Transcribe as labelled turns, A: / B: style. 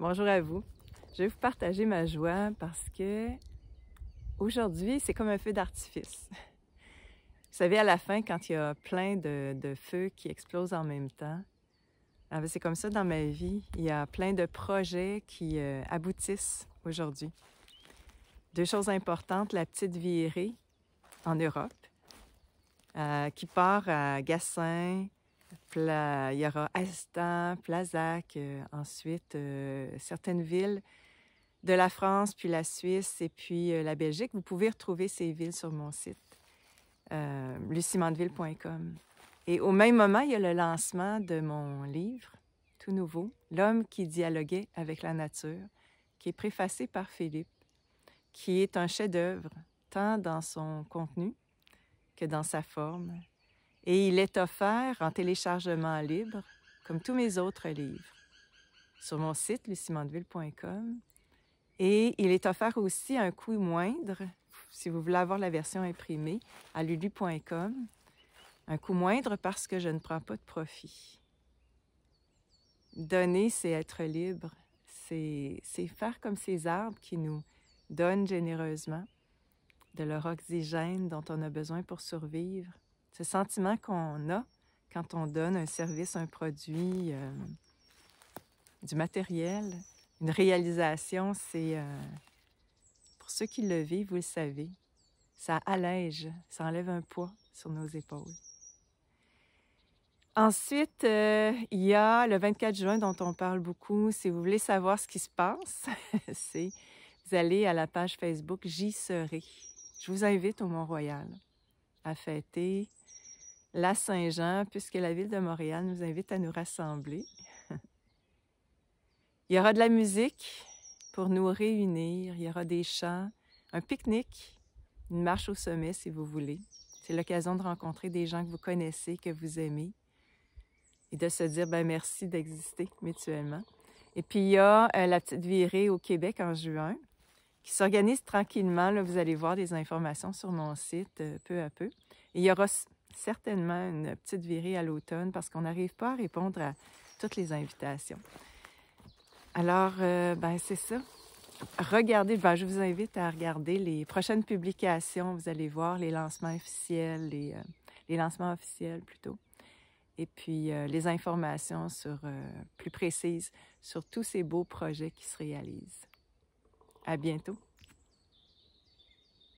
A: Bonjour à vous. Je vais vous partager ma joie parce que aujourd'hui, c'est comme un feu d'artifice. Vous savez, à la fin, quand il y a plein de, feux qui explosent en même temps, ah ben, c'est comme ça dans ma vie. Il y a plein de projets qui euh, aboutissent aujourd'hui. Deux choses importantes, la petite virée en Europe, euh, qui part à Gassin, il y aura Astan, Plazac, euh, ensuite euh, certaines villes de la France, puis la Suisse et puis euh, la Belgique. Vous pouvez retrouver ces villes sur mon site, lucimandeville.com. Et au même moment, il y a le lancement de mon livre, tout nouveau, L'homme qui dialoguait avec la nature, qui est préfacé par Philippe, qui est un chef-d'œuvre, tant dans son contenu que dans sa forme et il est offert en téléchargement libre, comme tous mes autres livres, sur mon site lucimandeville.com. Et il est offert aussi à un coût moindre, si vous voulez avoir la version imprimée, à lulu.com. Un coût moindre parce que je ne prends pas de profit. Donner, c'est être libre. C'est faire comme ces arbres qui nous donnent généreusement de leur oxygène dont on a besoin pour survivre ce sentiment qu'on a quand on donne un service, un produit, euh, du matériel, une réalisation, c'est... Euh, pour ceux qui le vivent, vous le savez, ça allège, ça enlève un poids sur nos épaules. Ensuite, euh, il y a le 24 juin dont on parle beaucoup. Si vous voulez savoir ce qui se passe, c'est vous allez à la page Facebook J'y serai. Je vous invite au Mont-Royal à fêter la Saint-Jean, puisque la ville de Montréal nous invite à nous rassembler. il y aura de la musique pour nous réunir, il y aura des chants, un pique-nique, une marche au sommet si vous voulez. C'est l'occasion de rencontrer des gens que vous connaissez, que vous aimez, et de se dire ben, merci d'exister mutuellement. Et puis il y a euh, la petite virée au Québec en juin, qui s'organise tranquillement. vous allez voir des informations sur mon site euh, peu à peu. il y aura certainement une petite virée à l'automne parce qu'on n'arrive pas à répondre à toutes les invitations. Alors, euh, ben, c'est ça. Regardez, ben, je vous invite à regarder les prochaines publications. Vous allez voir les lancements officiels, les, euh, lancements officiels plutôt. Et puis les informations sur, plus précises sur tous ces beaux projets qui se réalisent. À bientôt.